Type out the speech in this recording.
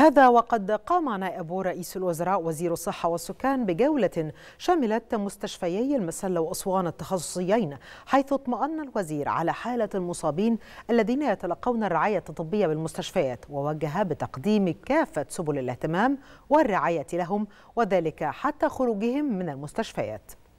هذا وقد قام نائب رئيس الوزراء وزير الصحة والسكان بجولة شملت مستشفيي المسلة وأسوان التخصصيين حيث اطمأن الوزير على حالة المصابين الذين يتلقون الرعاية الطبية بالمستشفيات ووجه بتقديم كافة سبل الاهتمام والرعاية لهم وذلك حتى خروجهم من المستشفيات